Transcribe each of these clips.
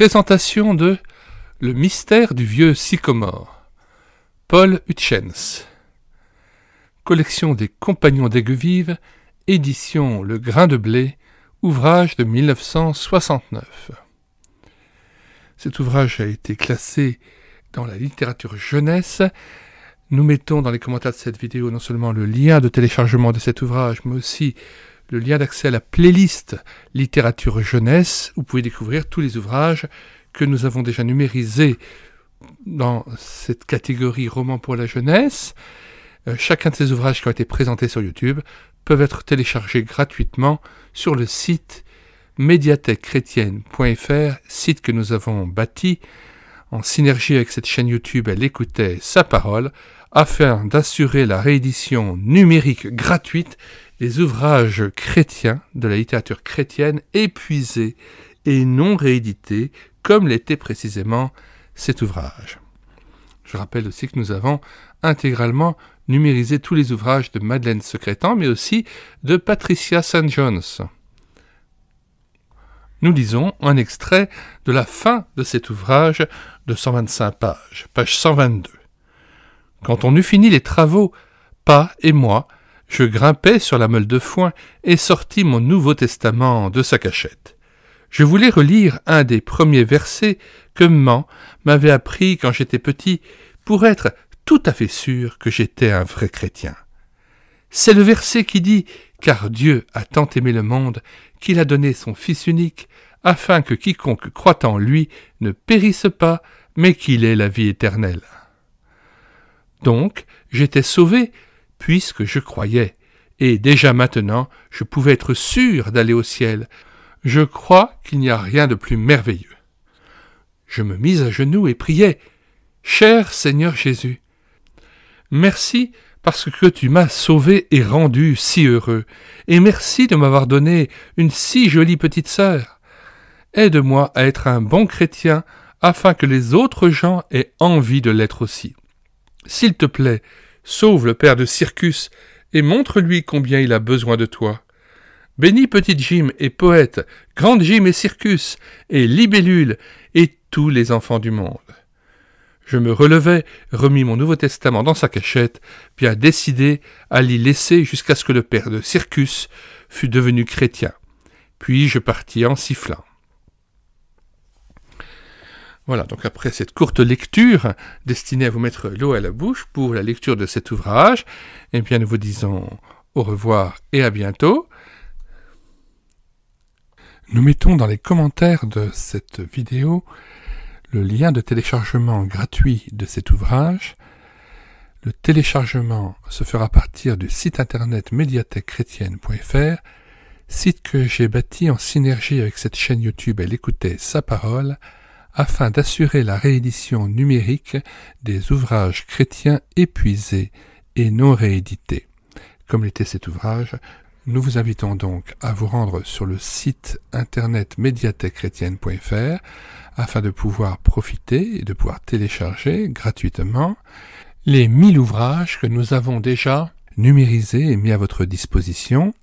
Présentation de Le mystère du vieux sycomore. Paul Hutchens. Collection des Compagnons d'Aigues Vive, édition Le Grain de Blé, ouvrage de 1969. Cet ouvrage a été classé dans la littérature jeunesse. Nous mettons dans les commentaires de cette vidéo non seulement le lien de téléchargement de cet ouvrage, mais aussi le lien d'accès à la playlist littérature jeunesse. Vous pouvez découvrir tous les ouvrages que nous avons déjà numérisés dans cette catégorie roman pour la jeunesse. Euh, chacun de ces ouvrages qui ont été présentés sur YouTube peuvent être téléchargés gratuitement sur le site médiathèquechrétienne.fr, site que nous avons bâti en synergie avec cette chaîne YouTube, elle écoutait sa parole afin d'assurer la réédition numérique gratuite les ouvrages chrétiens de la littérature chrétienne épuisés et non réédités, comme l'était précisément cet ouvrage. Je rappelle aussi que nous avons intégralement numérisé tous les ouvrages de Madeleine Secrétan, mais aussi de Patricia St. jones Nous lisons un extrait de la fin de cet ouvrage de 125 pages, page 122. Quand on eut fini les travaux, pas et moi je grimpai sur la meule de foin et sortis mon Nouveau Testament de sa cachette. Je voulais relire un des premiers versets que Man m'avait appris quand j'étais petit pour être tout à fait sûr que j'étais un vrai chrétien. C'est le verset qui dit Car Dieu a tant aimé le monde qu'il a donné son Fils unique, afin que quiconque croit en lui ne périsse pas, mais qu'il ait la vie éternelle. Donc, j'étais sauvé puisque je croyais, et déjà maintenant je pouvais être sûr d'aller au ciel, je crois qu'il n'y a rien de plus merveilleux. Je me mis à genoux et priai, Cher Seigneur Jésus, merci parce que tu m'as sauvé et rendu si heureux, et merci de m'avoir donné une si jolie petite sœur. Aide-moi à être un bon chrétien afin que les autres gens aient envie de l'être aussi. S'il te plaît, Sauve le père de Circus et montre-lui combien il a besoin de toi. Bénis petite Jim et poète, grande Jim et Circus, et libellule, et tous les enfants du monde. Je me relevai, remis mon Nouveau Testament dans sa cachette, bien décidé à l'y laisser jusqu'à ce que le père de Circus fût devenu chrétien. Puis je partis en sifflant. Voilà, donc après cette courte lecture destinée à vous mettre l'eau à la bouche pour la lecture de cet ouvrage, eh bien nous vous disons au revoir et à bientôt. Nous mettons dans les commentaires de cette vidéo le lien de téléchargement gratuit de cet ouvrage. Le téléchargement se fera à partir du site internet médiathèquechrétienne.fr, site que j'ai bâti en synergie avec cette chaîne YouTube Elle écoutait sa parole afin d'assurer la réédition numérique des ouvrages chrétiens épuisés et non réédités. Comme l'était cet ouvrage, nous vous invitons donc à vous rendre sur le site internet médiathèquechrétienne.fr afin de pouvoir profiter et de pouvoir télécharger gratuitement les 1000 ouvrages que nous avons déjà numérisés et mis à votre disposition.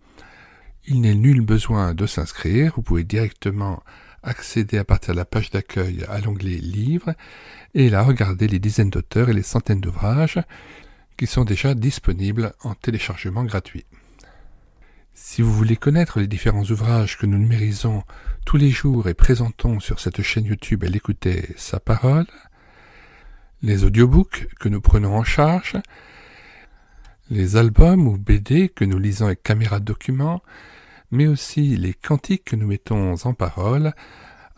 Il n'est nul besoin de s'inscrire, vous pouvez directement accéder à partir de la page d'accueil à l'onglet Livres et là regarder les dizaines d'auteurs et les centaines d'ouvrages qui sont déjà disponibles en téléchargement gratuit. Si vous voulez connaître les différents ouvrages que nous numérisons tous les jours et présentons sur cette chaîne YouTube à l'écouter sa parole, les audiobooks que nous prenons en charge, les albums ou BD que nous lisons avec caméra de document, mais aussi les cantiques que nous mettons en parole.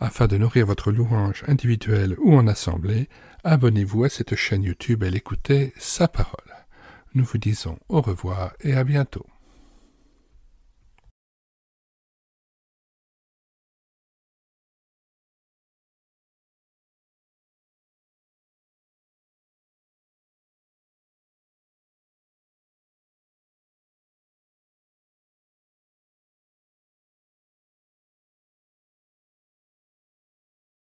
Afin de nourrir votre louange individuelle ou en assemblée, abonnez-vous à cette chaîne YouTube et écoutez sa parole. Nous vous disons au revoir et à bientôt.